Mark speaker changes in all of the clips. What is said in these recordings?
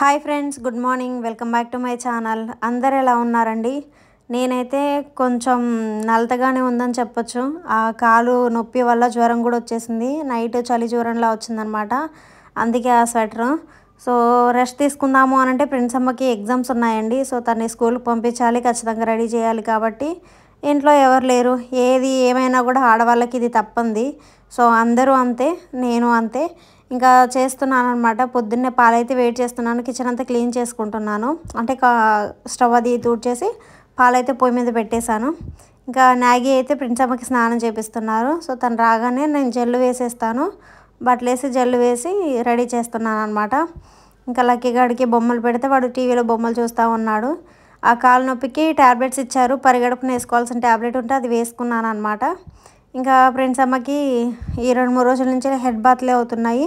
Speaker 1: hi friends good morning welcome back to my channel అందరు ఎలా ఉన్నారండి నేనైతే కొంచెం నలతగానే ఉందని చెప్పొచ్చు ఆ కాలు నొప్పి వల్ల జ్వరం కూడా వచ్చేసింది నైట్ చలి జ్వరంలా వచ్చిందనమాట అందుకే ఆ స్వెటరు సో రెస్ట్ తీసుకుందాము అని అంటే ప్రిన్స్ అమ్మకి ఎగ్జామ్స్ ఉన్నాయండి సో తన్ని స్కూల్కి పంపించాలి ఖచ్చితంగా రెడీ చేయాలి కాబట్టి ఇంట్లో ఎవరు లేరు ఏది ఏమైనా కూడా ఆడవాళ్ళకి ఇది తప్పంది సో అందరూ అంతే నేను అంతే ఇంకా చేస్తున్నాను అనమాట పొద్దున్నే పాలైతే వెయిట్ చేస్తున్నాను కిచెన్ అంతా క్లీన్ చేసుకుంటున్నాను అంటే స్టవ్ అది తూడ్చేసి పాలైతే పొయ్యి మీద పెట్టేశాను ఇంకా నాగి అయితే ప్రిన్సమ్మకి స్నానం చేపిస్తున్నారు సో తను రాగానే నేను జల్లు వేసేస్తాను బట్టలు వేసి జల్లు వేసి రెడీ చేస్తున్నాను అనమాట ఇంకా గడికి బొమ్మలు పెడితే వాడు టీవీలో బొమ్మలు చూస్తూ ఉన్నాడు ఆ కాలు నొప్పికి ట్యాబ్లెట్స్ ఇచ్చారు పరిగడుపున వేసుకోవాల్సిన ట్యాబ్లెట్ ఉంటే అది వేసుకున్నాను అనమాట ఇంకా ఫ్రెండ్స్ అమ్మకి ఈ రెండు మూడు రోజుల నుంచి హెడ్ బాత్లే అవుతున్నాయి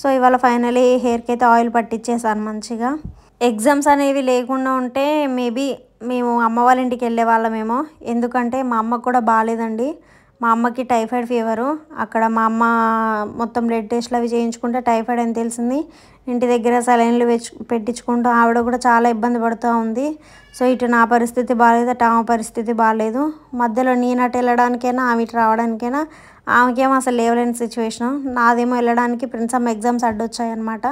Speaker 1: సో ఇవాళ ఫైనలీ హెయిర్కి అయితే ఆయిల్ పట్టించేసాను మంచిగా ఎగ్జామ్స్ అనేవి లేకుండా ఉంటే మేబీ మేము అమ్మ వాళ్ళ ఇంటికి వెళ్ళే వాళ్ళమేమో ఎందుకంటే మా అమ్మకు కూడా బాగాలేదండి మా అమ్మకి టైఫాయిడ్ ఫీవరు అక్కడ మా అమ్మ మొత్తం బ్లడ్ టెస్ట్లు అవి చేయించుకుంటే టైఫాయిడ్ అని తెలిసింది ఇంటి దగ్గర సలైన్లు పెట్టించుకుంటూ ఆవిడ కూడా చాలా ఇబ్బంది పడుతూ ఉంది సో ఇటు నా పరిస్థితి బాగాలేదు అటు ఆమె పరిస్థితి బాగాలేదు మధ్యలో నేను అటు వెళ్ళడానికైనా ఆమె ఇటు రావడానికైనా ఆమెకేమో అసలు లేవలేని సిచ్యువేషను నాదేమో వెళ్ళడానికి ప్రిన్సమ్ ఎగ్జామ్స్ అడ్డొచ్చాయన్నమాట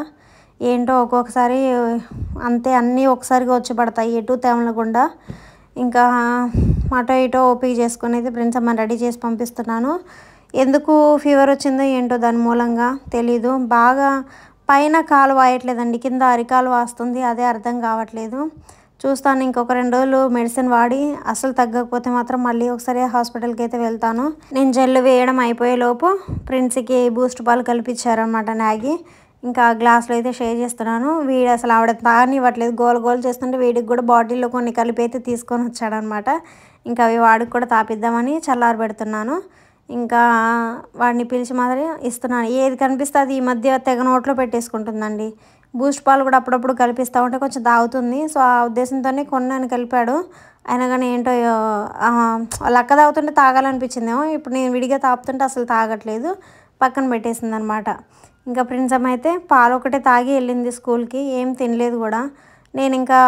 Speaker 1: ఏంటో ఒక్కొక్కసారి అంతే అన్నీ ఒకసారిగా వచ్చి పడతాయి ఎటు తేమలకుండా ఇంకా అటో ఇటో ఓపిక చేసుకుని అయితే ప్రిన్స్ అమ్మ రెడీ చేసి పంపిస్తున్నాను ఎందుకు ఫీవర్ వచ్చిందో ఏంటో దాని మూలంగా తెలీదు బాగా పైన కాలు వాయట్లేదండి కింద అరికాలు వాస్తుంది అదే అర్థం కావట్లేదు చూస్తాను ఇంకొక రెండు రోజులు మెడిసిన్ వాడి అసలు తగ్గకపోతే మాత్రం మళ్ళీ ఒకసారి హాస్పిటల్కి అయితే వెళ్తాను నేను జెల్లు వేయడం అయిపోయేలోపు ప్రిన్స్కి బూస్ట్ పాలు కల్పించారనమాట నాగి ఇంకా గ్లాస్లో అయితే షేర్ చేస్తున్నాను వీడు అసలు ఆవిడ తాగనివ్వట్లేదు గోల్ గోల్ చేస్తుంటే వీడికి కూడా బాటిల్లో కొన్ని కలిపి అయితే తీసుకొని వచ్చాడనమాట ఇంకా అవి వాడికి కూడా తాపిద్దామని చల్లారు పెడుతున్నాను ఇంకా వాడిని పిలిచి మాదిరి ఇస్తున్నాను ఏది కనిపిస్తే అది ఈ మధ్య తెగ నోట్లో పెట్టేసుకుంటుందండి బూస్ట్ పాలు కూడా అప్పుడప్పుడు కల్పిస్తూ ఉంటే కొంచెం తాగుతుంది సో ఆ ఉద్దేశంతోనే కొన్నాను కలిపాడు అయినా కానీ ఏంటో లక్క తాగుతుంటే తాగాలనిపించిందేమో ఇప్పుడు నేను విడిగా తాపుతుంటే అసలు తాగట్లేదు పక్కన పెట్టేసింది అనమాట ఇంకా ప్రిన్సమ్ అయితే పాలు ఒకటే తాగి వెళ్ళింది స్కూల్కి ఏం తినలేదు కూడా నేను ఇంకా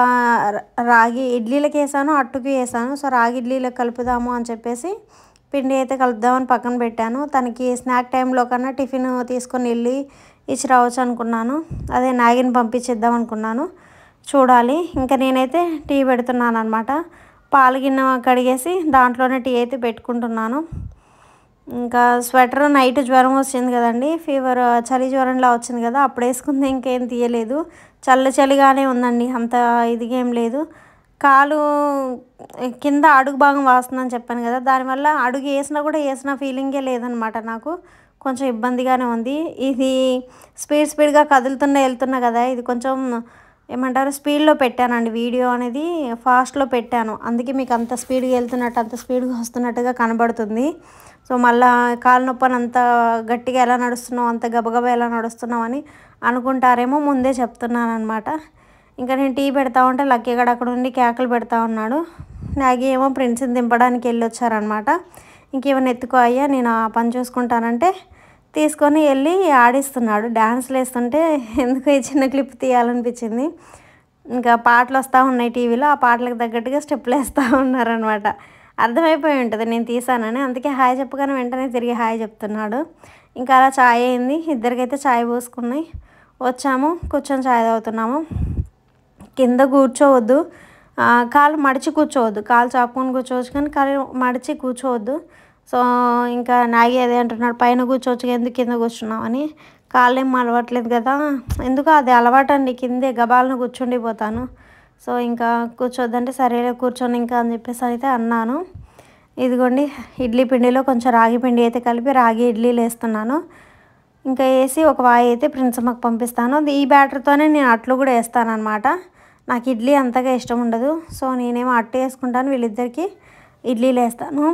Speaker 1: రాగి ఇడ్లీలకు వేసాను అట్టుకి వేసాను సో రాగి ఇడ్లీలకు కలుపుదాము అని చెప్పేసి పిండి అయితే కలుపుదామని పక్కన పెట్టాను తనకి స్నాక్ టైంలో కన్నా టిఫిన్ తీసుకొని వెళ్ళి ఇచ్చి రావచ్చు అనుకున్నాను అదే నాగిని పంపించేద్దాం అనుకున్నాను చూడాలి ఇంకా నేనైతే టీ పెడుతున్నాను అనమాట పాలు గిన్నె కడిగేసి దాంట్లోనే టీ అయితే పెట్టుకుంటున్నాను ఇంకా స్వెటర్ నైట్ జ్వరం వచ్చింది కదండి ఫీవర్ చలి జ్వరంలా వచ్చింది కదా అప్పుడు వేసుకుంది ఇంకేం తీయలేదు చల్ల చలిగానే ఉందండి అంత ఇదిగా లేదు కాలు కింద అడుగు భాగం వాస్తుందని చెప్పాను కదా దానివల్ల అడుగు వేసినా కూడా వేసిన ఫీలింగే లేదనమాట నాకు కొంచెం ఇబ్బందిగానే ఉంది ఇది స్పీడ్ స్పీడ్గా కదులుతున్న వెళ్తున్నా కదా ఇది కొంచెం ఏమంటారు స్పీడ్లో పెట్టానండి వీడియో అనేది ఫాస్ట్లో పెట్టాను అందుకే మీకు అంత స్పీడ్గా వెళ్తున్నట్టు అంత స్పీడ్గా వస్తున్నట్టుగా కనబడుతుంది సో మళ్ళా కాలు నొప్పని అంత గట్టిగా ఎలా నడుస్తున్నావు అంత గబగబా ఎలా నడుస్తున్నావు అని అనుకుంటారేమో ముందే చెప్తున్నాను అనమాట ఇంకా నేను టీ పెడతా ఉంటే లక్కీ గడ అక్కడ ఉండి కేకలు పెడతా ఉన్నాడు నాగి ఏమో ప్రిన్స్ని దింపడానికి వచ్చారనమాట ఇంకేమైనా ఎత్తుకో అయ్యా నేను ఆ పని చూసుకుంటానంటే తీసుకొని వెళ్ళి ఆడిస్తున్నాడు డ్యాన్స్లు వేస్తుంటే ఎందుకు ఈ చిన్న క్లిప్ తీయాలనిపించింది ఇంకా పాటలు వస్తూ ఉన్నాయి టీవీలో ఆ పాటలకు తగ్గట్టుగా స్టెప్లు వేస్తూ ఉన్నారనమాట అర్థమైపోయి ఉంటుంది నేను తీసానని అందుకే హాయ్ చెప్పగానే వెంటనే తిరిగి హాయ్ చెప్తున్నాడు ఇంకా అలా ఛాయ్ అయింది ఇద్దరికైతే ఛాయ్ పోసుకున్నాయి వచ్చాము కూర్చొని ఛాయ్ తాగుతున్నాము కింద కూర్చోవద్దు కాలు మడిచి కూర్చోవద్దు కాలు చాపుకొని కూర్చోవచ్చు కానీ కాలు మడిచి కూర్చోవద్దు సో ఇంకా నాగి అదే అంటున్నాడు పైన కూర్చోవచ్చు ఎందుకు కింద కూర్చున్నావు అని ఏమో అలవాట్లేదు కదా ఎందుకు అది అలవాటు అండి కిందే గబాలను కూర్చుండిపోతాను సో ఇంకా కూర్చోద్దంటే సరేలే కూర్చొని ఇంకా అని చెప్పేసి అయితే అన్నాను ఇదిగోండి ఇడ్లీ పిండిలో కొంచెం రాగి పిండి అయితే కలిపి రాగి ఇడ్లీలు వేస్తున్నాను ఇంకా వేసి ఒక వాయి అయితే ప్రిన్సమ్మకు పంపిస్తాను ఈ బ్యాటర్తోనే నేను అట్లు కూడా వేస్తాను అనమాట నాకు ఇడ్లీ అంతగా ఇష్టం ఉండదు సో నేనేమో అట్టు వేసుకుంటాను వీళ్ళిద్దరికీ ఇడ్లీలు వేస్తాను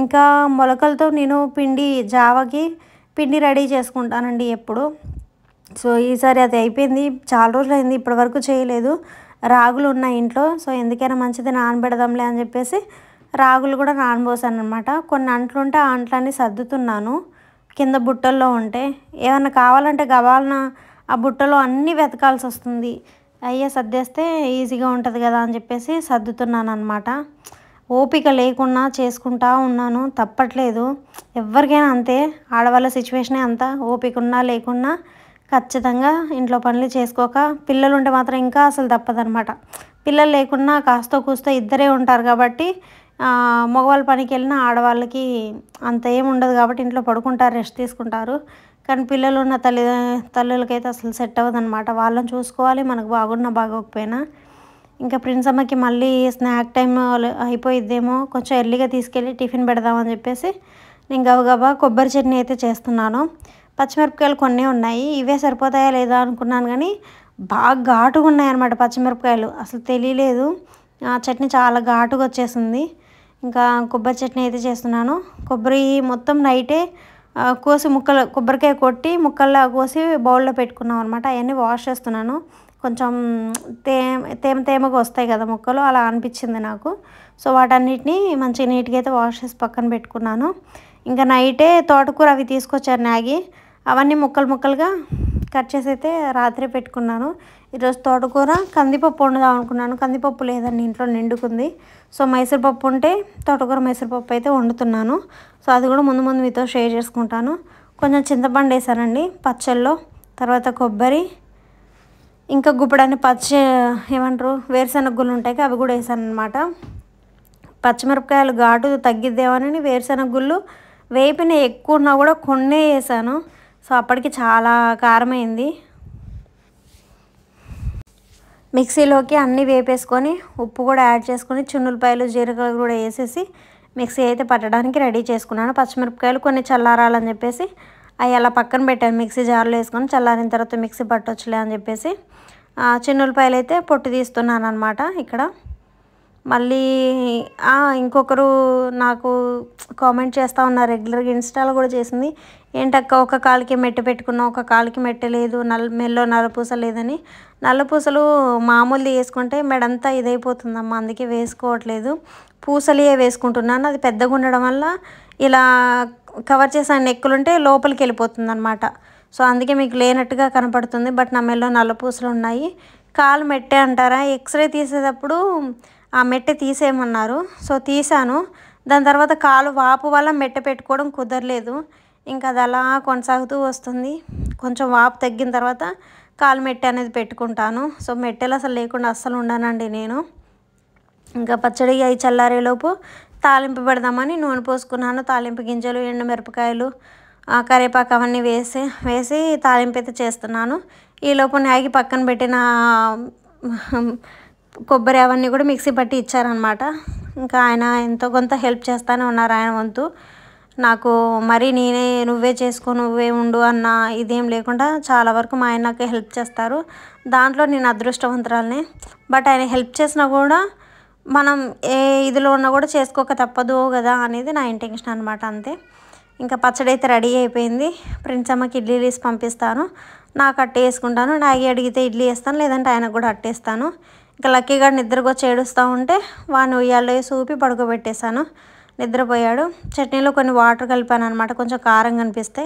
Speaker 1: ఇంకా మొలకలతో నేను పిండి జావకి పిండి రెడీ చేసుకుంటానండి ఎప్పుడు సో ఈసారి అది అయిపోయింది చాలా రోజులు అయింది ఇప్పటి వరకు చేయలేదు రాగులు ఉన్నాయి ఇంట్లో సో ఎందుకైనా మంచిది నానబెడదాంలే అని చెప్పేసి రాగులు కూడా నానబోసాను అనమాట కొన్ని అంట్లుంటే ఆ అంట్లన్నీ సర్దుతున్నాను కింద బుట్టల్లో ఉంటే ఏమన్నా కావాలంటే గవాలన ఆ బుట్టలో అన్నీ వెతకాల్సి వస్తుంది అయ్యే సర్దేస్తే ఈజీగా ఉంటుంది కదా అని చెప్పేసి సర్దుతున్నాను అనమాట ఓపిక లేకుండా చేసుకుంటా ఉన్నాను తప్పట్లేదు ఎవరికైనా అంతే ఆడవాళ్ళ సిచ్యువేషనే అంతా ఓపిక ఉన్నా లేకున్నా ఖచ్చితంగా ఇంట్లో పనులు చేసుకోక పిల్లలు ఉంటే మాత్రం ఇంకా అసలు తప్పదనమాట పిల్లలు లేకున్నా కాస్తో కూస్తో ఇద్దరే ఉంటారు కాబట్టి మగవాళ్ళ పనికి వెళ్ళిన ఆడవాళ్ళకి అంత ఏం ఉండదు కాబట్టి ఇంట్లో పడుకుంటారు రెస్ట్ తీసుకుంటారు కానీ పిల్లలు ఉన్న తల్లి తల్లులకైతే అసలు సెట్ అనమాట వాళ్ళని చూసుకోవాలి మనకు బాగున్నా బాగోకపోయినా ఇంకా ప్రిన్స్ అమ్మకి మళ్ళీ స్నాక్ టైం అయిపోయిద్దేమో కొంచెం ఎర్లీగా తీసుకెళ్ళి టిఫిన్ పెడదామని చెప్పేసి నేను గబగబా కొబ్బరి చట్నీ అయితే చేస్తున్నాను పచ్చిమిరపకాయలు కొన్ని ఉన్నాయి ఇవే సరిపోతాయా లేదా అనుకున్నాను కానీ బాగా ఘాటుగా ఉన్నాయి అనమాట పచ్చిమిరపకాయలు అసలు తెలియలేదు ఆ చట్నీ చాలా ఘాటుగా వచ్చేసింది ఇంకా కొబ్బరి చట్నీ అయితే చేస్తున్నాను కొబ్బరి మొత్తం నైటే కోసి ముక్కలు కొబ్బరికాయ కొట్టి ముక్కల్లో కోసి బౌల్లో పెట్టుకున్నాం అనమాట అవన్నీ వాష్ చేస్తున్నాను కొంచెం తేమ తేమ తేమగా వస్తాయి కదా మొక్కలు అలా అనిపించింది నాకు సో వాటన్నిటిని మంచి నీట్గా అయితే వాష్ చేసి పక్కన పెట్టుకున్నాను ఇంకా నైటే తోటకూర అవి తీసుకొచ్చారు నాగి అవన్నీ ముక్కలు ముక్కలుగా కట్ చేసి అయితే రాత్రి పెట్టుకున్నాను ఈరోజు తోటకూర కందిపప్పు వండుదాం అనుకున్నాను కందిపప్పు లేదండి ఇంట్లో నిండుకుంది సో మైసూరుపప్పు ఉంటే తోటకూర మైసూర్పప్పు అయితే వండుతున్నాను సో అది కూడా ముందు ముందు మీతో షేర్ చేసుకుంటాను కొంచెం చింతపండు వేసానండి పచ్చళ్ళు తర్వాత కొబ్బరి ఇంకా గుప్పడాన్ని పచ్చి ఏమంటారు వేరుశనగ గుళ్ళు ఉంటాయి అవి కూడా వేసాను అనమాట పచ్చిమిరపకాయలు ఘాటు తగ్గిద్దేమని వేరుశనగ గుళ్ళు వేపిన ఎక్కువ ఉన్నా కూడా కొన్నే వేసాను సో అప్పటికి చాలా కారమైంది మిక్సీలోకి అన్నీ వేపేసుకొని ఉప్పు కూడా యాడ్ చేసుకొని చున్నులపాయలు జీరకాయలు కూడా వేసేసి మిక్సీ అయితే పట్టడానికి రెడీ చేసుకున్నాను పచ్చిమిరపకాయలు కొన్ని చల్లారాలని చెప్పేసి అవి అలా పక్కన పెట్టాను మిక్సీ జార్లో వేసుకొని చల్లారిన తర్వాత మిక్సీ పట్టొచ్చులే అని చెప్పేసి ఉల్లిపాయలు అయితే పొట్టు తీస్తున్నాను అనమాట ఇక్కడ మళ్ళీ ఇంకొకరు నాకు కామెంట్ చేస్తూ ఉన్నారు రెగ్యులర్గా ఇన్స్టాలో కూడా చేసింది ఏంటక్క ఒక కాలికి మెట్టు పెట్టుకున్నా ఒక కాలికి మెట్టు లేదు నల్ మెల్లో నల్లపూస లేదని నల్లపూసలు మామూలు వేసుకుంటే మెడంతా ఇదైపోతుందమ్మా అందుకే వేసుకోవట్లేదు పూసలే వేసుకుంటున్నాను అది పెద్దగా ఉండడం వల్ల ఇలా కవర్ చేసిన నెక్కులు ఉంటే లోపలికి వెళ్ళిపోతుంది అనమాట సో అందుకే మీకు లేనట్టుగా కనపడుతుంది బట్ నా మెల్లో నల్లపూసలు ఉన్నాయి కాలు మెట్టె అంటారా ఎక్స్రే తీసేటప్పుడు ఆ మెట్టె తీసేయమన్నారు సో తీశాను దాని తర్వాత కాలు వాపు వల్ల మెట్టె పెట్టుకోవడం కుదరలేదు ఇంకా అది అలా కొనసాగుతూ వస్తుంది కొంచెం వాపు తగ్గిన తర్వాత కాలు మెట్టె అనేది పెట్టుకుంటాను సో మెట్టెలు అసలు లేకుండా అస్సలు ఉండనండి నేను ఇంకా పచ్చడి అవి చల్లారేలోపు తాలింపు పెడదామని నూనె పోసుకున్నాను తాలింపు గింజలు ఎండుమిరపకాయలు కరివేపాకు అవన్నీ వేసి వేసి తాలింపు అయితే చేస్తున్నాను ఈలోపు నాగి పక్కన పెట్టిన కొబ్బరి అవన్నీ కూడా మిక్సీ పట్టి ఇచ్చారనమాట ఇంకా ఆయన ఎంతో కొంత హెల్ప్ చేస్తానే ఉన్నారు ఆయన వంతు నాకు మరి నేనే నువ్వే చేసుకో నువ్వే ఉండు అన్న ఇదేం లేకుండా చాలా వరకు మా ఆయన నాకు హెల్ప్ చేస్తారు దాంట్లో నేను అదృష్టవంతురాలనే బట్ ఆయన హెల్ప్ చేసినా కూడా మనం ఏ ఇదిలో ఉన్నా కూడా చేసుకోక తప్పదు కదా అనేది నా ఇంటెన్షన్ అనమాట అంతే ఇంకా పచ్చడి అయితే రెడీ అయిపోయింది ప్రిన్స్ అమ్మకి ఇడ్లీ వేసి పంపిస్తాను నాకు అట్టే వేసుకుంటాను నాగి అడిగితే ఇడ్లీ వేస్తాను లేదంటే ఆయనకు కూడా అట్టేస్తాను ఇంకా లక్కీగా వచ్చి ఏడుస్తూ ఉంటే వాడిని ఉయ్యాల్లో వేసి ఊపి పడుకోబెట్టేశాను నిద్రపోయాడు చట్నీలో కొన్ని వాటర్ కలిపాను అనమాట కొంచెం కారం కనిపిస్తే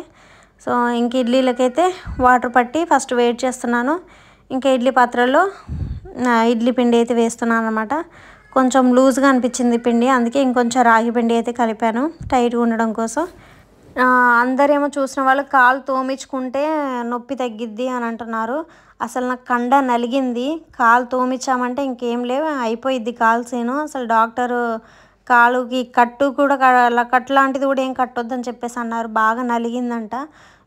Speaker 1: సో ఇంక ఇడ్లీలకైతే వాటర్ పట్టి ఫస్ట్ వెయిట్ చేస్తున్నాను ఇంకా ఇడ్లీ పాత్రలో ఇడ్లీ పిండి అయితే వేస్తున్నాను అనమాట కొంచెం లూజ్గా అనిపించింది పిండి అందుకే ఇంకొంచెం రాగి పిండి అయితే కలిపాను టైట్గా ఉండడం కోసం అందరేమో చూసిన వాళ్ళు కాలు తోమించుకుంటే నొప్పి తగ్గిద్ది అని అంటున్నారు అసలు నాకు కండ నలిగింది కాలు తోమించామంటే ఇంకేం లేవు అయిపోయిద్ది సేను అసలు డాక్టరు కాలుకి కట్టు కూడా కట్ లాంటిది కూడా ఏం కట్టొద్దని చెప్పేసి అన్నారు బాగా నలిగిందంట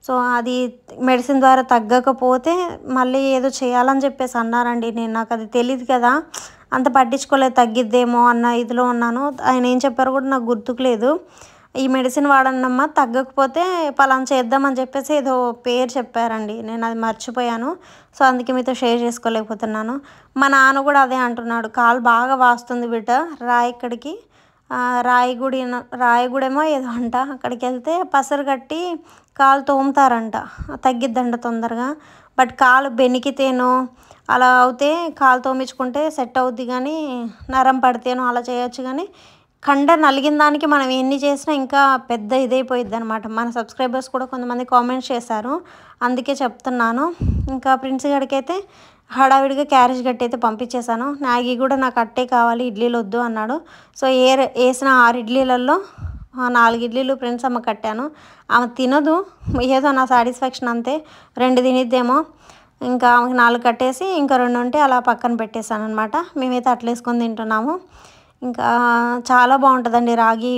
Speaker 1: సో అది మెడిసిన్ ద్వారా తగ్గకపోతే మళ్ళీ ఏదో చేయాలని చెప్పేసి అన్నారండి నేను నాకు అది తెలియదు కదా అంత పట్టించుకోలేదు తగ్గిద్దేమో అన్న ఇదిలో ఉన్నాను ఆయన ఏం చెప్పారో కూడా నాకు గుర్తుకులేదు ఈ మెడిసిన్ వాడనమ్మా తగ్గకపోతే పలానా చేద్దామని చెప్పేసి ఏదో పేరు చెప్పారండి నేను అది మర్చిపోయాను సో అందుకే మీతో షేర్ చేసుకోలేకపోతున్నాను మా నాన్న కూడా అదే అంటున్నాడు కాలు బాగా వాస్తుంది బిడ్డ రాయి ఇక్కడికి రాయిగూడి రాయిగూడేమో ఏదో అంట అక్కడికి వెళ్తే పసరు కట్టి కాలు తోముతారంట తగ్గిద్దంట తొందరగా బట్ కాలు బెనికితేనో అలా అవుతే కాలు తోమించుకుంటే సెట్ అవుద్ది కానీ నరం పడితేనో అలా చేయొచ్చు కానీ కండ నలిగిన దానికి మనం ఎన్ని చేసినా ఇంకా పెద్ద ఇదైపోయింది అనమాట మన సబ్స్క్రైబర్స్ కూడా కొంతమంది కామెంట్స్ చేశారు అందుకే చెప్తున్నాను ఇంకా ప్రిన్స్ గడికైతే హడావిడిగా క్యారేజ్ గట్టి అయితే పంపించేశాను నాగి కూడా నాకు అట్టే కావాలి ఇడ్లీలు వద్దు అన్నాడు సో ఏ వేసిన ఆరు ఇడ్లీలలో నాలుగు ఇడ్లీలు ఫ్రెండ్స్ అమ్మ కట్టాను ఆమె తినదు ఏదో నా సాటిస్ఫాక్షన్ అంతే రెండు తినిద్దేమో ఇంకా ఆమెకి నాలుగు కట్టేసి ఇంకా రెండు ఉంటే అలా పక్కన పెట్టేశాను అనమాట మేమైతే అట్లేసుకొని తింటున్నాము ఇంకా చాలా బాగుంటుందండి రాగి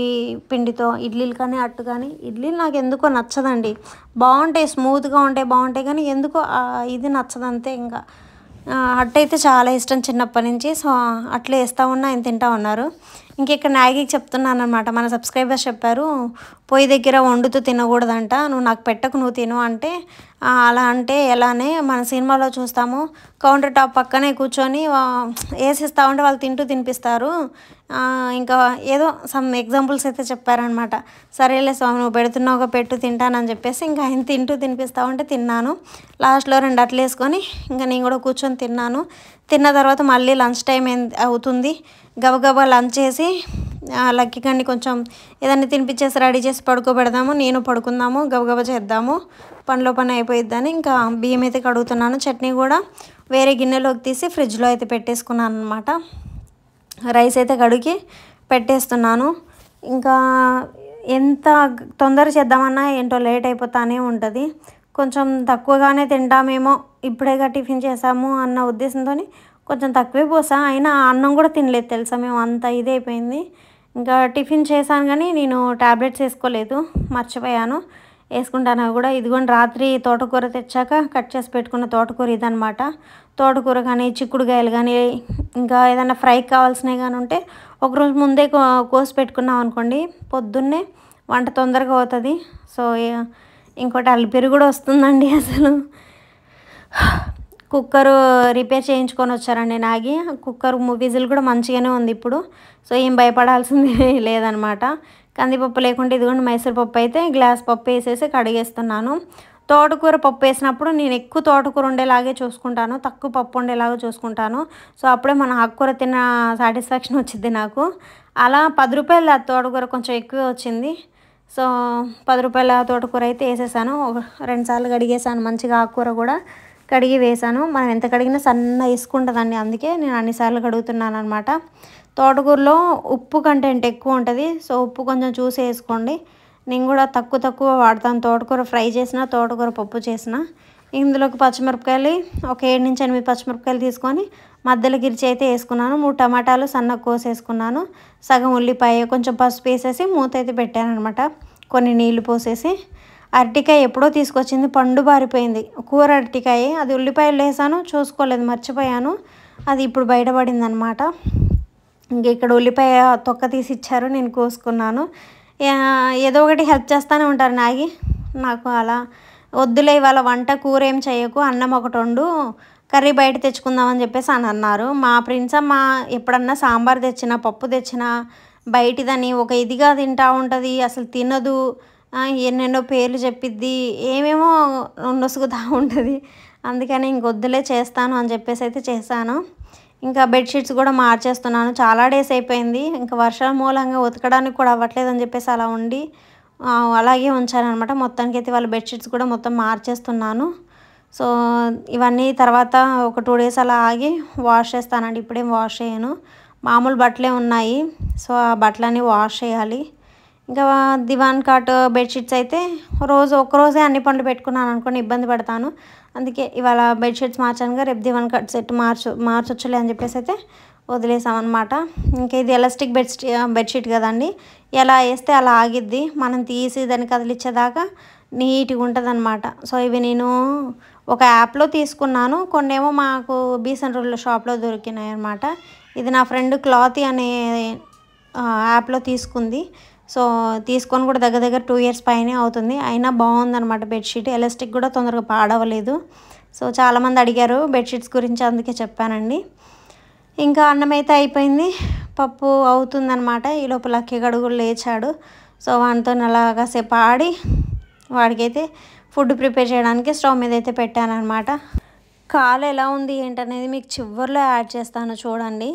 Speaker 1: పిండితో ఇడ్లీలు కానీ అట్టు కానీ ఇడ్లీలు నాకు ఎందుకో నచ్చదండి బాగుంటాయి స్మూత్గా ఉంటాయి బాగుంటాయి కానీ ఎందుకో ఇది నచ్చదంతే ఇంకా అట్ట అయితే చాలా ఇష్టం చిన్నప్పటి నుంచి సో అట్లా వేస్తూ ఉన్నా ఆయన తింటూ ఉన్నారు ఇంక ఇక్కడ నాగికి చెప్తున్నాను అనమాట మన సబ్స్క్రైబర్స్ చెప్పారు పొయ్యి దగ్గర వండుతూ తినకూడదంట నువ్వు నాకు పెట్టకు నువ్వు తిను అంటే అలా అంటే ఎలానే మన సినిమాలో చూస్తాము కౌంటర్ టాప్ పక్కనే కూర్చొని వేసిస్తూ ఉంటే వాళ్ళు తింటూ తినిపిస్తారు ఇంకా ఏదో సమ్ ఎగ్జాంపుల్స్ అయితే చెప్పారనమాట సరేలే స్వామి నువ్వు ఒక పెట్టు తింటానని చెప్పేసి ఇంకా ఆయన తింటూ తినిపిస్తా ఉంటే తిన్నాను లాస్ట్లో రెండు అట్లు వేసుకొని ఇంకా నేను కూడా కూర్చొని తిన్నాను తిన్న తర్వాత మళ్ళీ లంచ్ టైం అవుతుంది గబగబా లంచ్ చేసి లక్కీ కండి కొంచెం ఏదైనా తినిపించేసి రెడీ చేసి పడుకోబెడదాము నేను పడుకుందాము గబగబా చేద్దాము పనిలో పని అయిపోయిద్దని ఇంకా బియ్యం అయితే కడుగుతున్నాను చట్నీ కూడా వేరే గిన్నెలోకి తీసి ఫ్రిడ్జ్లో అయితే పెట్టేసుకున్నాను అనమాట రైస్ అయితే కడిగి పెట్టేస్తున్నాను ఇంకా ఎంత తొందర చేద్దామన్నా ఏంటో లేట్ అయిపోతానే ఉంటుంది కొంచెం తక్కువగానే తింటామేమో ఇప్పుడేగా టిఫిన్ చేసాము అన్న ఉద్దేశంతో కొంచెం తక్కువే పోసా అయినా అన్నం కూడా తినలేదు తెలుసా మేము అంత ఇది అయిపోయింది ఇంకా టిఫిన్ చేశాను కానీ నేను ట్యాబ్లెట్స్ వేసుకోలేదు మర్చిపోయాను వేసుకుంటాను కూడా ఇదిగోండి రాత్రి తోటకూర తెచ్చాక కట్ చేసి పెట్టుకున్న తోటకూర ఇదనమాట తోటకూర కానీ చిక్కుడుకాయలు కానీ ఇంకా ఏదైనా ఫ్రై కావాల్సినవి కానీ ఉంటే ఒకరోజు ముందే కోసి పెట్టుకున్నాం అనుకోండి పొద్దున్నే వంట తొందరగా అవుతుంది సో ఇంకోటి అల్లిపిరి కూడా వస్తుందండి అసలు కుక్కర్ రిపేర్ చేయించుకొని వచ్చారండి నాగి కుక్కర్ విజిల్ కూడా మంచిగానే ఉంది ఇప్పుడు సో ఏం భయపడాల్సింది లేదనమాట కందిపప్పు లేకుంటే ఇదిగోండి మైసూర్ పప్పు అయితే గ్లాస్ పప్పు వేసేసి కడిగేస్తున్నాను తోటకూర పప్పు వేసినప్పుడు నేను ఎక్కువ తోటకూర ఉండేలాగే చూసుకుంటాను తక్కువ పప్పు ఉండేలాగా చూసుకుంటాను సో అప్పుడే మన ఆకుకూర తిన్న సాటిస్ఫాక్షన్ వచ్చింది నాకు అలా పది రూపాయల తోటకూర కొంచెం ఎక్కువే వచ్చింది సో పది రూపాయల తోటకూర అయితే వేసేసాను రెండుసార్లు కడిగేసాను మంచిగా ఆకుకూర కూడా కడిగి వేసాను మనం ఎంత కడిగినా సన్న వేసుకుంటుందండి అందుకే నేను అన్నిసార్లు కడుగుతున్నాను అనమాట తోటకూరలో ఉప్పు కంటెంట్ ఎక్కువ ఉంటుంది సో ఉప్పు కొంచెం చూసి వేసుకోండి నేను కూడా తక్కువ తక్కువ వాడతాను తోటకూర ఫ్రై చేసిన తోటకూర పప్పు చేసిన ఇందులోకి పచ్చిమిరపకాయలు ఒక ఏడు నుంచి ఎనిమిది పచ్చిమిరపకాయలు తీసుకొని మధ్యలో గిరిచి అయితే వేసుకున్నాను మూడు టమాటాలు సన్న కోసేసుకున్నాను సగం ఉల్లిపాయ కొంచెం పసుపు వేసేసి మూత అయితే పెట్టాను అనమాట కొన్ని నీళ్లు పోసేసి అరటికాయ ఎప్పుడో తీసుకొచ్చింది పండు బారిపోయింది కూర అరటికాయ అది ఉల్లిపాయలు వేసాను చూసుకోలేదు మర్చిపోయాను అది ఇప్పుడు బయటపడింది అనమాట ఇంక ఇక్కడ ఉల్లిపాయ తొక్క తీసి ఇచ్చారు నేను కోసుకున్నాను ఏదో ఒకటి హెల్ప్ చేస్తూనే ఉంటారు నాగి నాకు అలా వద్దులే ఇవాళ వంట కూర ఏం చేయకు అన్నం ఒకటి వండు కర్రీ బయట తెచ్చుకుందామని చెప్పేసి అని అన్నారు మా మా ఎప్పుడన్నా సాంబార్ తెచ్చినా పప్పు తెచ్చినా బయటిదని ఒక ఇదిగా తింటా ఉంటుంది అసలు తినదు ఎన్నెన్నో పేర్లు చెప్పిద్ది ఏమేమో నొసుగుతూ ఉంటుంది అందుకని ఇంకొద్దులే చేస్తాను అని చెప్పేసి అయితే చేశాను ఇంకా బెడ్షీట్స్ కూడా మార్చేస్తున్నాను చాలా డేస్ అయిపోయింది ఇంకా వర్షం మూలంగా ఉతకడానికి కూడా అవ్వట్లేదు అని చెప్పేసి అలా ఉండి అలాగే ఉంచానమాట మొత్తానికి అయితే వాళ్ళ బెడ్షీట్స్ కూడా మొత్తం మార్చేస్తున్నాను సో ఇవన్నీ తర్వాత ఒక టూ డేస్ అలా ఆగి వాష్ చేస్తానండి ఇప్పుడేం వాష్ చేయను మామూలు బట్టలే ఉన్నాయి సో ఆ బట్టలన్నీ వాష్ చేయాలి ఇంకా దివాన్ కాట్ బెడ్షీట్స్ అయితే రోజు ఒక్కరోజే అన్ని పండ్లు పెట్టుకున్నాను అనుకోని ఇబ్బంది పడతాను అందుకే ఇవాళ బెడ్షీట్స్ మార్చాను కదా రేపు దివాన్ కాట్ సెట్ మార్చు మార్చొచ్చులే అని చెప్పేసి అయితే వదిలేసామన్నమాట ఇంకా ఇది ఎలాస్టిక్ బెడ్ బెడ్షీట్ కదండి ఎలా వేస్తే అలా ఆగిద్ది మనం తీసి దాన్ని కదిలిచ్చేదాకా నీట్గా ఉంటుంది అనమాట సో ఇవి నేను ఒక యాప్లో తీసుకున్నాను కొన్నేమో మాకు బీసెన్ రోడ్ షాప్లో దొరికినాయి అనమాట ఇది నా ఫ్రెండ్ క్లాతి అనే యాప్లో తీసుకుంది సో తీసుకొని కూడా దగ్గర దగ్గర టూ ఇయర్స్ పైనే అవుతుంది అయినా బాగుందనమాట బెడ్షీట్ ఎలాస్టిక్ కూడా తొందరగా పాడవలేదు సో చాలామంది అడిగారు బెడ్షీట్స్ గురించి అందుకే చెప్పానండి ఇంకా అన్నం అయితే అయిపోయింది పప్పు అవుతుందనమాట ఈ లోపల గడుగులు లేచాడు సో వాటితో సేపు ఆడి వాడికైతే ఫుడ్ ప్రిపేర్ చేయడానికి స్టవ్ మీద అయితే పెట్టానమాట కాలు ఎలా ఉంది ఏంటనేది మీకు చివరిలో యాడ్ చేస్తాను చూడండి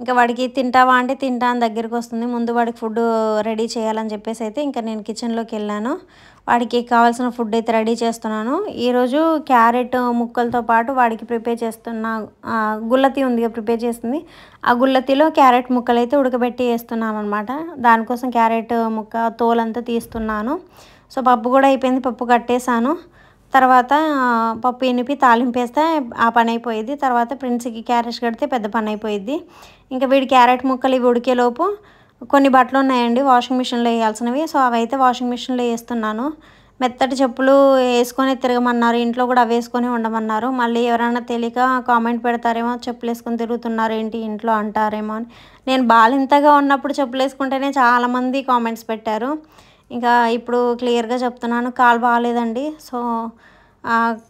Speaker 1: ఇంకా వాడికి తింటావా అంటే తింటా అని దగ్గరికి వస్తుంది ముందు వాడికి ఫుడ్ రెడీ చేయాలని చెప్పేసి అయితే ఇంకా నేను కిచెన్లోకి వెళ్ళాను వాడికి కావాల్సిన ఫుడ్ అయితే రెడీ చేస్తున్నాను ఈరోజు క్యారెట్ ముక్కలతో పాటు వాడికి ప్రిపేర్ చేస్తున్న గుల్లతీ ఉందిగా ప్రిపేర్ చేస్తుంది ఆ గుల్లతీలో క్యారెట్ ముక్కలు అయితే ఉడకబెట్టి వేస్తున్నాను అనమాట దానికోసం క్యారెట్ ముక్క తోలంతా తీస్తున్నాను సో పప్పు కూడా అయిపోయింది పప్పు కట్టేశాను తర్వాత పప్పు ఎనిపి తాలింపేస్తే ఆ పని అయిపోయింది తర్వాత ప్రిన్స్కి క్యారెట్స్ కడితే పెద్ద పని అయిపోయింది ఇంకా వీడి క్యారెట్ ముక్కలు ఇవి ఉడికేలోపు కొన్ని బట్టలు ఉన్నాయండి వాషింగ్ మిషన్లో వేయాల్సినవి సో అవైతే వాషింగ్ మిషన్లో వేస్తున్నాను మెత్తటి చెప్పులు వేసుకొని తిరగమన్నారు ఇంట్లో కూడా అవి వేసుకొని ఉండమన్నారు మళ్ళీ ఎవరైనా తెలియక కామెంట్ పెడతారేమో చెప్పులు వేసుకొని తిరుగుతున్నారు ఏంటి ఇంట్లో అంటారేమో అని నేను బాలింతగా ఉన్నప్పుడు చెప్పులు వేసుకుంటేనే చాలామంది కామెంట్స్ పెట్టారు ఇంకా ఇప్పుడు క్లియర్గా చెప్తున్నాను కాలు బాగాలేదండి సో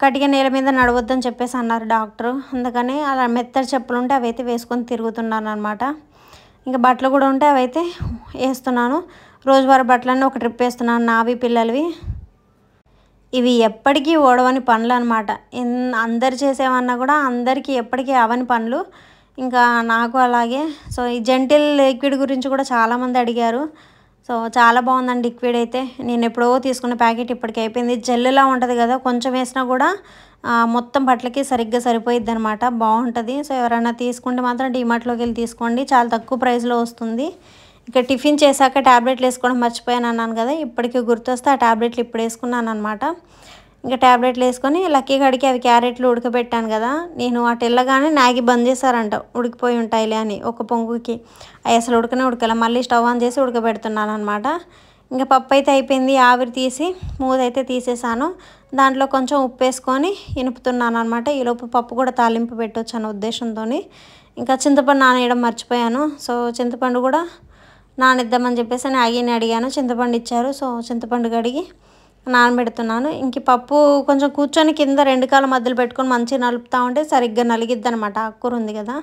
Speaker 1: కటిక నేల మీద నడవద్దని చెప్పేసి అన్నారు డాక్టర్ అందుకని అలా మెత్తడి చెప్పులు ఉంటే అవైతే వేసుకొని తిరుగుతున్నాను అనమాట ఇంకా బట్టలు కూడా ఉంటే అవైతే వేస్తున్నాను రోజువారీ బట్టలన్నీ ఒక ట్రిప్ వేస్తున్నాను నావి పిల్లలవి ఇవి ఎప్పటికీ ఓడవని పనులు అనమాట అందరు చేసేవన్నా కూడా అందరికీ ఎప్పటికీ అవని పనులు ఇంకా నాకు అలాగే సో ఈ జెంటిల్ లిక్విడ్ గురించి కూడా చాలామంది అడిగారు సో చాలా బాగుందండి లిక్విడ్ అయితే నేను ఎప్పుడో తీసుకున్న ప్యాకెట్ ఇప్పటికి అయిపోయింది జెల్లులా ఉంటుంది కదా కొంచెం వేసినా కూడా మొత్తం బట్టలకి సరిగ్గా సరిపోయిద్ది అనమాట బాగుంటుంది సో ఎవరైనా తీసుకుంటే మాత్రం డిమార్ట్లోకి వెళ్ళి తీసుకోండి చాలా తక్కువ ప్రైస్లో వస్తుంది ఇక టిఫిన్ చేశాక ట్యాబ్లెట్లు వేసుకోవడం మర్చిపోయాను అన్నాను కదా ఇప్పటికీ గుర్తొస్తే ఆ ట్యాబ్లెట్లు ఇప్పుడు వేసుకున్నాను అనమాట ఇంకా ట్యాబ్లెట్లు వేసుకొని లక్కీ కాడికి అవి క్యారెట్లు ఉడకబెట్టాను కదా నేను అటు వెళ్ళగానే నాగి బంద్ చేశారంట ఉడికిపోయి ఉంటాయిలే అని ఒక పొంగుకి అవి అసలు ఉడకనే ఉడకలే మళ్ళీ స్టవ్ ఆన్ చేసి ఉడకబెడుతున్నాను అనమాట ఇంకా పప్పు అయితే అయిపోయింది ఆవిరి తీసి మూత అయితే తీసేసాను దాంట్లో కొంచెం ఉప్పు వేసుకొని ఇనుపుతున్నాను అనమాట ఈ లోపు పప్పు కూడా తాలింపు పెట్టవచ్చు అన్న ఉద్దేశంతో ఇంకా చింతపండు నానేయడం మర్చిపోయాను సో చింతపండు కూడా నానిద్దామని చెప్పేసి నాగిని అడిగాను చింతపండు ఇచ్చారు సో చింతపండు కడిగి నానబెడుతున్నాను ఇంక పప్పు కొంచెం కూర్చొని కింద రెండు కాలు మధ్యలో పెట్టుకొని మంచిగా నలుపుతూ ఉంటే సరిగ్గా నలిగిద్ది అనమాట ఆకుకూర ఉంది కదా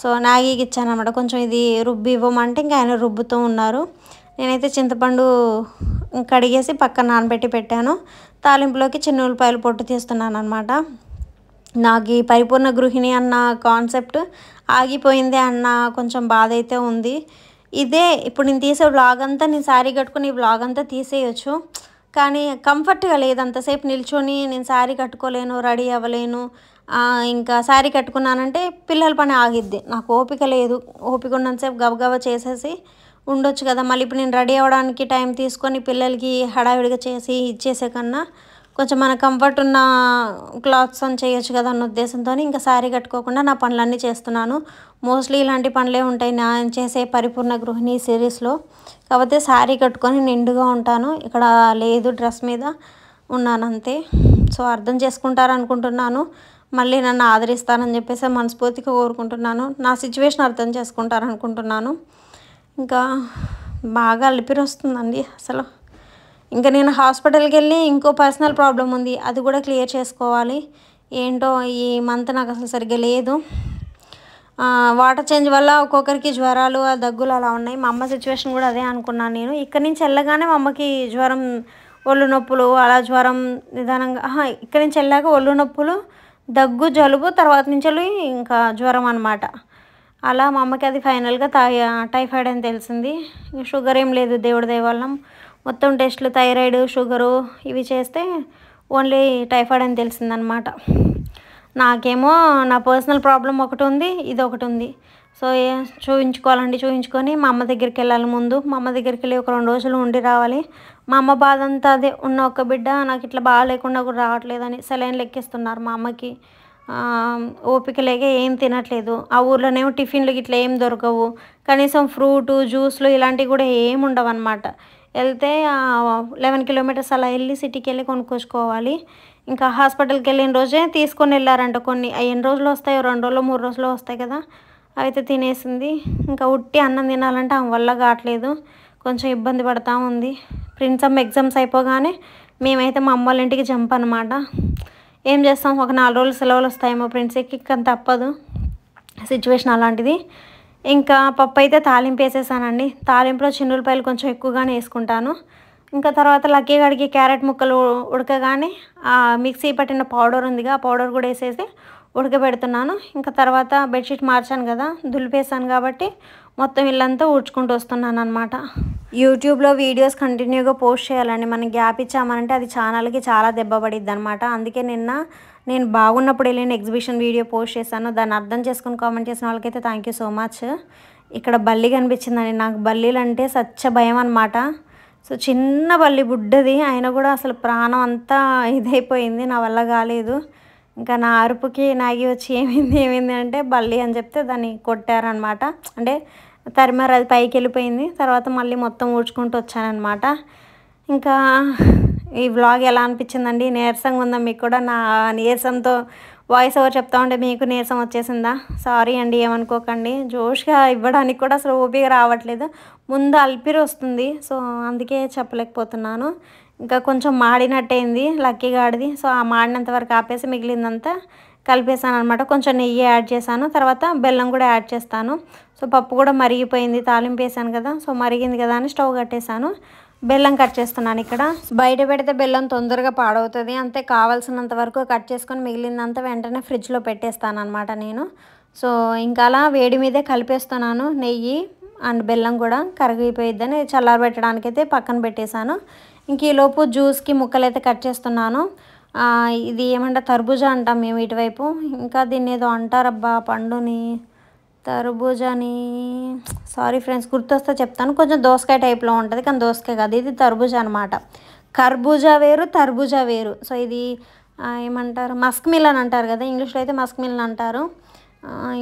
Speaker 1: సో నాగీకి అనమాట కొంచెం ఇది రుబ్బి ఇవ్వమంటే ఇంకా ఆయన రుబ్బుతూ ఉన్నారు నేనైతే చింతపండు కడిగేసి పక్కన నానబెట్టి పెట్టాను తాలింపులోకి చిన్న ఉల్లిపాయలు పొట్టు తీస్తున్నాను అనమాట నాకు ఈ పరిపూర్ణ గృహిణి అన్న కాన్సెప్ట్ ఆగిపోయింది అన్న కొంచెం బాధ అయితే ఉంది ఇదే ఇప్పుడు నేను తీసే వ్లాగ్ అంతా నేను శారీ కట్టుకుని ఈ వ్లాగ్ అంతా తీసేయచ్చు కానీ కంఫర్ట్గా లేదు అంతసేపు నిల్చొని నేను శారీ కట్టుకోలేను రెడీ అవ్వలేను ఇంకా శారీ కట్టుకున్నానంటే పిల్లల పని ఆగిద్ది నాకు ఓపిక లేదు ఓపిక ఉన్నంతసేపు గబగబ చేసేసి ఉండొచ్చు కదా మళ్ళీ ఇప్పుడు నేను రెడీ అవ్వడానికి టైం తీసుకొని పిల్లలకి హడావిడిగా చేసి ఇచ్చేసే కన్నా కొంచెం మన కంఫర్ట్ ఉన్న క్లాత్స్ అని చేయొచ్చు కదా అన్న ఉద్దేశంతో ఇంకా శారీ కట్టుకోకుండా నా పనులన్నీ చేస్తున్నాను మోస్ట్లీ ఇలాంటి పనులే ఉంటాయి నా చేసే పరిపూర్ణ గృహిణి సిరీస్లో కాకపోతే శారీ కట్టుకొని నిండుగా ఉంటాను ఇక్కడ లేదు డ్రెస్ మీద ఉన్నాను అంతే సో అర్థం చేసుకుంటారనుకుంటున్నాను మళ్ళీ నన్ను ఆదరిస్తానని చెప్పేసి మనస్ఫూర్తిగా కోరుకుంటున్నాను నా సిచ్యువేషన్ అర్థం చేసుకుంటారనుకుంటున్నాను ఇంకా బాగా అలిపిరి వస్తుందండి అసలు ఇంకా నేను హాస్పిటల్కి వెళ్ళి ఇంకో పర్సనల్ ప్రాబ్లం ఉంది అది కూడా క్లియర్ చేసుకోవాలి ఏంటో ఈ మంత్ నాకు అసలు సరిగ్గా లేదు వాటర్ చేంజ్ వల్ల ఒక్కొక్కరికి జ్వరాలు ఆ దగ్గులు అలా ఉన్నాయి మా అమ్మ సిచ్యువేషన్ కూడా అదే అనుకున్నాను నేను ఇక్కడ నుంచి వెళ్ళగానే మా అమ్మకి జ్వరం ఒళ్ళు నొప్పులు అలా జ్వరం నిదానంగా ఇక్కడి నుంచి వెళ్ళాక ఒళ్ళు నొప్పులు దగ్గు జలుబు తర్వాత నుంచి ఇంకా జ్వరం అనమాట అలా మా అమ్మకి అది ఫైనల్గా టైఫాయిడ్ అని తెలిసింది షుగర్ ఏం లేదు దేవుడి దయవల్ల మొత్తం టెస్ట్లు థైరాయిడ్ షుగరు ఇవి చేస్తే ఓన్లీ టైఫాయిడ్ అని తెలిసిందనమాట నాకేమో నా పర్సనల్ ప్రాబ్లం ఒకటి ఉంది ఇది ఒకటి ఉంది సో చూపించుకోవాలండి చూపించుకొని మా అమ్మ దగ్గరికి వెళ్ళాలి ముందు మా అమ్మ దగ్గరికి వెళ్ళి ఒక రెండు రోజులు ఉండి రావాలి మా అమ్మ బాధ అంతా అదే ఉన్న ఒక బిడ్డ నాకు ఇట్లా బాగా లేకుండా కూడా రావట్లేదని సెలైన్ లెక్కిస్తున్నారు మా అమ్మకి ఓపిక లేక ఏం తినట్లేదు ఆ ఊర్లోనేమో టిఫిన్లు ఇట్లా ఏం దొరకవు కనీసం ఫ్రూటు జ్యూస్లు ఇలాంటివి కూడా ఏం ఉండవన్నమాట వెళ్తే లెవెన్ కిలోమీటర్స్ అలా వెళ్ళి సిటీకి వెళ్ళి కొనుక్కోసుకోవాలి ఇంకా హాస్పిటల్కి వెళ్ళిన రోజే తీసుకొని వెళ్ళారంట కొన్ని ఎన్ని రోజులు వస్తాయో రెండు రోజులు మూడు రోజులు వస్తాయి కదా అయితే తినేసింది ఇంకా ఉట్టి అన్నం తినాలంటే ఆమె వల్ల కావట్లేదు కొంచెం ఇబ్బంది పడతా ఉంది ప్రిన్సమ్ ఎగ్జామ్స్ అయిపోగానే మేమైతే మా అమ్మ వాళ్ళ ఇంటికి జంప్ అనమాట ఏం చేస్తాం ఒక నాలుగు రోజులు సెలవులు వస్తాయేమో ప్రిన్సెక్కి కానీ తప్పదు సిచ్యువేషన్ అలాంటిది ఇంకా పప్పు అయితే తాలింపు వేసేసానండి తాలింపులో చిన్నులపాయలు కొంచెం ఎక్కువగానే వేసుకుంటాను ఇంకా తర్వాత లక్కీ కడిగి క్యారెట్ ముక్కలు ఉడకగానే మిక్సీ పట్టిన పౌడర్ ఉందిగా ఆ పౌడర్ కూడా వేసేసి ఉడకబెడుతున్నాను ఇంకా తర్వాత బెడ్షీట్ మార్చాను కదా దులిపేసాను కాబట్టి మొత్తం ఇల్లంతా ఊడ్చుకుంటూ వస్తున్నాను అనమాట యూట్యూబ్లో వీడియోస్ కంటిన్యూగా పోస్ట్ చేయాలండి మనం గ్యాప్ ఇచ్చామనంటే అది ఛానల్కి చాలా దెబ్బ పడిద్ది అనమాట అందుకే నిన్న నేను బాగున్నప్పుడు వెళ్ళిన ఎగ్జిబిషన్ వీడియో పోస్ట్ చేశాను దాన్ని అర్థం చేసుకుని కామెంట్ చేసిన వాళ్ళకైతే థ్యాంక్ యూ సో మచ్ ఇక్కడ బల్లి కనిపించిందండి నాకు బల్లీలు అంటే సచ్చ భయం అనమాట సో చిన్న బల్లి బుడ్డది ఆయన కూడా అసలు ప్రాణం అంతా ఇదైపోయింది నా వల్ల కాలేదు ఇంకా నా అరుపుకి నాగి వచ్చి ఏమైంది ఏమైంది అంటే బల్లి అని చెప్తే దాన్ని కొట్టారనమాట అంటే తరిమారు అది పైకి వెళ్ళిపోయింది తర్వాత మళ్ళీ మొత్తం ఊడ్చుకుంటూ వచ్చానమాట ఇంకా ఈ వ్లాగ్ ఎలా అనిపించిందండి నీరసంగా ఉందా మీకు కూడా నా నీరసంతో వాయిస్ ఓవర్ చెప్తా ఉంటే మీకు నీరసం వచ్చేసిందా సారీ అండి ఏమనుకోకండి జోష్గా ఇవ్వడానికి కూడా అసలు ఓపిక రావట్లేదు ముందు అల్పిరి వస్తుంది సో అందుకే చెప్పలేకపోతున్నాను ఇంకా కొంచెం మాడినట్టయింది లక్కీ గాడిది సో ఆ మాడినంత వరకు ఆపేసి మిగిలిందంతా కలిపేసాను అనమాట కొంచెం నెయ్యి యాడ్ చేశాను తర్వాత బెల్లం కూడా యాడ్ చేస్తాను సో పప్పు కూడా మరిగిపోయింది తాలింపు వేసాను కదా సో మరిగింది కదా అని స్టవ్ కట్టేశాను బెల్లం కట్ చేస్తున్నాను ఇక్కడ బయట పెడితే బెల్లం తొందరగా పాడవుతుంది అంతే కావాల్సినంత వరకు కట్ చేసుకొని మిగిలిందంతా వెంటనే ఫ్రిడ్జ్లో పెట్టేస్తాను అనమాట నేను సో ఇంకా అలా వేడి మీదే కలిపేస్తున్నాను నెయ్యి అండ్ బెల్లం కూడా కరిగిపోయిద్దని చల్లారబెట్టడానికైతే పక్కన పెట్టేశాను ఇంక ఈలోపు జ్యూస్కి ముక్కలైతే కట్ చేస్తున్నాను ఇది ఏమంటారు తర్బూజా అంటాం మేము ఇటువైపు ఇంకా దీన్ని ఏదో అంటారబ్బా పండుని తర్బూజాని సారీ ఫ్రెండ్స్ గుర్తొస్తే చెప్తాను కొంచెం దోసకాయ టైప్లో ఉంటుంది కానీ దోసకాయ కాదు ఇది తర్బూజా అనమాట కర్బూజా వేరు తర్బూజా వేరు సో ఇది ఏమంటారు మస్క్ అని అంటారు కదా ఇంగ్లీష్లో అయితే మస్క్ మిలన్ అంటారు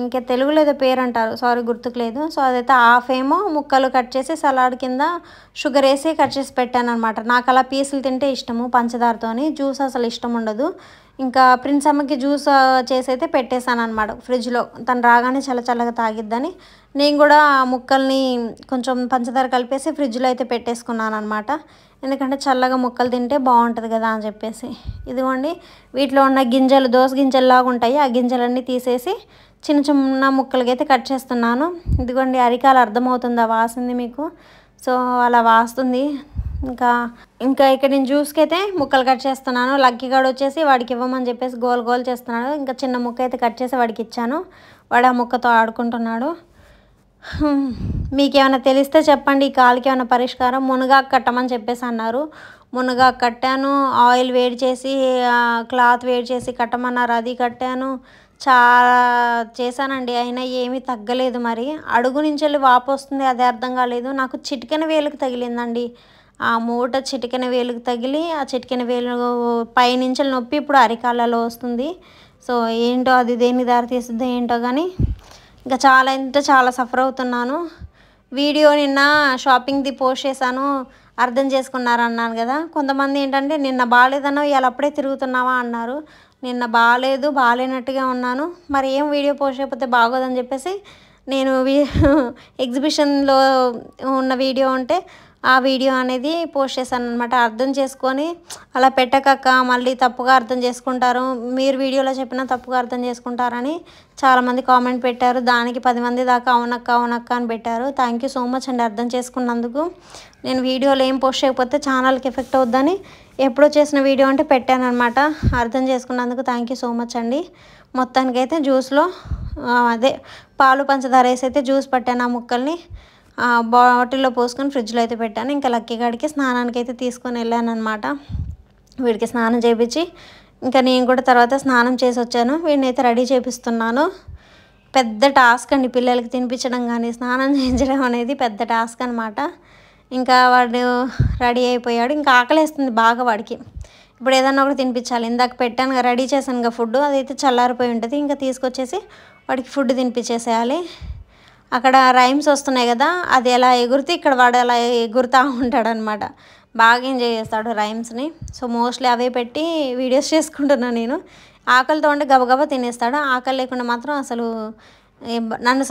Speaker 1: ఇంకా తెలుగులో ఏదో పేరు అంటారు సారీ గుర్తుకులేదు సో అదైతే హాఫ్ ఏమో ముక్కలు కట్ చేసి సలాడ్ కింద షుగర్ వేసి కట్ చేసి పెట్టాను అనమాట నాకు అలా పీసులు తింటే ఇష్టము పంచదారతోని జ్యూస్ అసలు ఇష్టం ఉండదు ఇంకా ప్రిన్స్ అమ్మకి జ్యూస్ చేసి అయితే పెట్టేశాను అనమాట ఫ్రిడ్జ్లో తను రాగానే చల్ల చల్లగా తాగిద్దని నేను కూడా ఆ ముక్కల్ని కొంచెం పంచదార కలిపేసి ఫ్రిడ్జ్లో అయితే పెట్టేసుకున్నాను అనమాట ఎందుకంటే చల్లగా ముక్కలు తింటే బాగుంటుంది కదా అని చెప్పేసి ఇదిగోండి వీటిలో ఉన్న గింజలు దోస గింజల్లాగా ఉంటాయి ఆ గింజలన్నీ తీసేసి చిన్న చిన్న ముక్కలకి అయితే కట్ చేస్తున్నాను ఇదిగోండి అరికాలు అర్థమవుతుందా వాసింది మీకు సో అలా వాస్తుంది ఇంకా ఇంకా ఇక్కడ నేను జ్యూస్కి అయితే ముక్కలు కట్ చేస్తున్నాను లక్కీ గడ్ వచ్చేసి వాడికి ఇవ్వమని చెప్పేసి గోల్ గోల్ చేస్తున్నాడు ఇంకా చిన్న ముక్క అయితే కట్ చేసి వాడికి ఇచ్చాను వాడు ఆ ముక్కతో ఆడుకుంటున్నాడు మీకేమైనా తెలిస్తే చెప్పండి ఈ కాలుకి ఏమైనా పరిష్కారం మునగాకు కట్టమని చెప్పేసి అన్నారు మునగాకు కట్టాను ఆయిల్ వేడి చేసి క్లాత్ వేడి చేసి కట్టమన్నారు అది కట్టాను చాలా చేశానండి అయినా ఏమీ తగ్గలేదు మరి అడుగు నుంచి వెళ్ళి వాపు వస్తుంది అది అర్థం కాలేదు నాకు చిటికెన వేలకు తగిలిందండి ఆ మూట చిటికెన వేలుకు తగిలి ఆ చిటికెన వేలు పైనుంచి నొప్పి ఇప్పుడు అరికాలలో వస్తుంది సో ఏంటో అది దేన్ని దారి ఏంటో కానీ ఇంకా చాలా అంటే చాలా సఫర్ అవుతున్నాను వీడియో నిన్న షాపింగ్ది పోస్ట్ చేశాను అర్థం చేసుకున్నారన్నాను కదా కొంతమంది ఏంటంటే నిన్న బాగాలేదన్నా ఇవాళ అప్పుడే తిరుగుతున్నావా అన్నారు నిన్న బాగాలేదు బాగాలేనట్టుగా ఉన్నాను మరి ఏం వీడియో పోస్ట్ చేయకపోతే బాగోదని చెప్పేసి నేను ఎగ్జిబిషన్లో ఉన్న వీడియో ఉంటే ఆ వీడియో అనేది పోస్ట్ చేశాను అనమాట అర్థం చేసుకొని అలా పెట్టకక్క మళ్ళీ తప్పుగా అర్థం చేసుకుంటారు మీరు వీడియోలో చెప్పినా తప్పుగా అర్థం చేసుకుంటారని చాలామంది కామెంట్ పెట్టారు దానికి పది మంది దాకా అవునక్క అవునక్క అని పెట్టారు థ్యాంక్ సో మచ్ అండి అర్థం చేసుకున్నందుకు నేను వీడియోలో ఏం పోస్ట్ చేయకపోతే ఛానల్కి ఎఫెక్ట్ అవుద్దని ఎప్పుడో చేసిన వీడియో అంటే పెట్టాను అనమాట అర్థం చేసుకున్నందుకు థ్యాంక్ సో మచ్ అండి మొత్తానికైతే జ్యూస్లో అదే పాలు పంచదార వేసి అయితే జ్యూస్ పట్టాను ఆ ముక్కల్ని బాటిల్లో పోసుకొని ఫ్రిడ్జ్లో అయితే పెట్టాను ఇంకా లక్కీ గడికి స్నానానికి అయితే తీసుకొని వెళ్ళాను అనమాట వీడికి స్నానం చేయించి ఇంకా నేను కూడా తర్వాత స్నానం చేసి వచ్చాను వీడిని అయితే రెడీ చేపిస్తున్నాను పెద్ద టాస్క్ అండి పిల్లలకి తినిపించడం కానీ స్నానం చేయించడం అనేది పెద్ద టాస్క్ అనమాట ఇంకా వాడు రెడీ అయిపోయాడు ఇంకా ఆకలిస్తుంది బాగా వాడికి ఇప్పుడు ఏదన్నా ఒకటి తినిపించాలి ఇందాక పెట్టాను రెడీ చేశాను ఫుడ్ అదైతే చల్లారిపోయి ఉంటుంది ఇంకా తీసుకొచ్చేసి వాడికి ఫుడ్ తినిపించేసేయాలి అక్కడ రైమ్స్ వస్తున్నాయి కదా అది ఎలా ఎగురితే ఇక్కడ వాడు అలా ఎగురుతూ ఉంటాడనమాట బాగా ఎంజాయ్ చేస్తాడు రైమ్స్ని సో మోస్ట్లీ అవే పెట్టి వీడియోస్ చేసుకుంటున్నాను నేను ఆకలితో ఉంటే గబగబా తినేస్తాడు ఆకలి లేకుండా మాత్రం అసలు నన్ను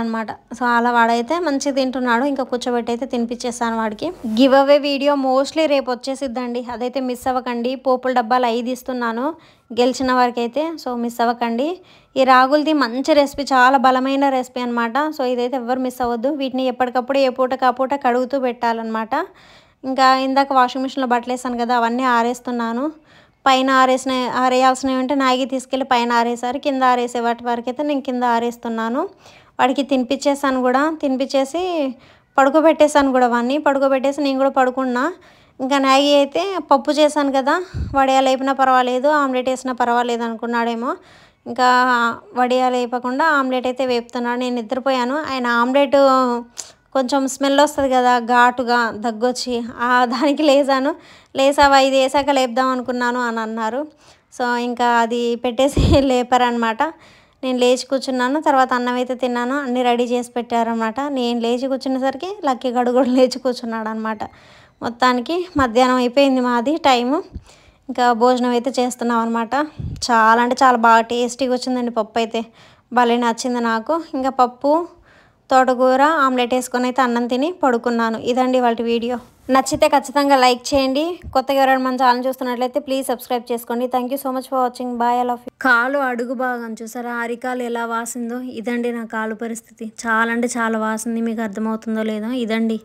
Speaker 1: అనమాట సో అలా వాడైతే మంచిగా తింటున్నాడు ఇంకా కూర్చోబెట్టి అయితే తినిపించేస్తాను వాడికి గివ్ అవే వీడియో మోస్ట్లీ రేపు వచ్చేసిద్దండి అదైతే మిస్ అవ్వకండి పోపుల డబ్బాలు ఐదు ఇస్తున్నాను గెలిచిన వారికైతే సో మిస్ అవ్వకండి ఈ రాగులది మంచి రెసిపీ చాలా బలమైన రెసిపీ అనమాట సో ఇదైతే ఎవరు మిస్ అవ్వద్దు వీటిని ఎప్పటికప్పుడు ఏ పూట కాపూట కడుగుతూ పెట్టాలన్నమాట ఇంకా ఇందాక వాషింగ్ మిషన్లో బట్టలు వేసాను కదా అవన్నీ ఆరేస్తున్నాను పైన ఆరేసిన ఆరేయాల్సినవి ఉంటే నాయకి తీసుకెళ్ళి పైన ఆరేసారు కింద ఆరేసే వాటి వరకు అయితే నేను కింద ఆరేస్తున్నాను వాడికి తినిపించేసాను కూడా తినిపించేసి పడుకోబెట్టేశాను కూడా వాడిని పడుకోబెట్టేసి నేను కూడా పడుకున్నా ఇంకా నాగి అయితే పప్పు చేశాను కదా వడియాలు అయిపోయినా పర్వాలేదు ఆమ్లెట్ వేసినా పర్వాలేదు అనుకున్నాడేమో ఇంకా వడియాలు అయిపోకుండా ఆమ్లెట్ అయితే వేపుతున్నాడు నేను నిద్రపోయాను ఆయన ఆమ్లెట్ కొంచెం స్మెల్ వస్తుంది కదా ఘాటుగా దగ్గొచ్చి దానికి లేసాను లేసావా ఇది వేసాక లేపుదాం అనుకున్నాను అని అన్నారు సో ఇంకా అది పెట్టేసి లేపారనమాట నేను లేచి కూర్చున్నాను తర్వాత అన్నం అయితే తిన్నాను అన్నీ రెడీ చేసి పెట్టారనమాట నేను లేచి కూర్చునేసరికి లక్కీ గడు కూడా లేచి కూర్చున్నాడు అనమాట మొత్తానికి మధ్యాహ్నం అయిపోయింది మాది టైము ఇంకా భోజనం అయితే చేస్తున్నాం అనమాట చాలా అంటే చాలా బాగా టేస్టీగా వచ్చిందండి పప్పు అయితే భలే నచ్చింది నాకు ఇంకా పప్పు తోటకూర ఆమ్లెట్ వేసుకొని అయితే అన్నం తిని పడుకున్నాను ఇదండి వాళ్ళ వీడియో నచ్చితే ఖచ్చితంగా లైక్ చేయండి కొత్తగా ఎవరైనా మన ఛానల్ చూస్తున్నట్లయితే ప్లీజ్ సబ్స్క్రైబ్ చేసుకోండి thank so much for watching bye ఆఫ్ కాలు అడుగు భాగం చూసారా అరికాలు ఎలా వాసిందో ఇదండి నా కాలు పరిస్థితి చాలా అంటే చాలా వాసింది మీకు అర్థమవుతుందో లేదో ఇదండి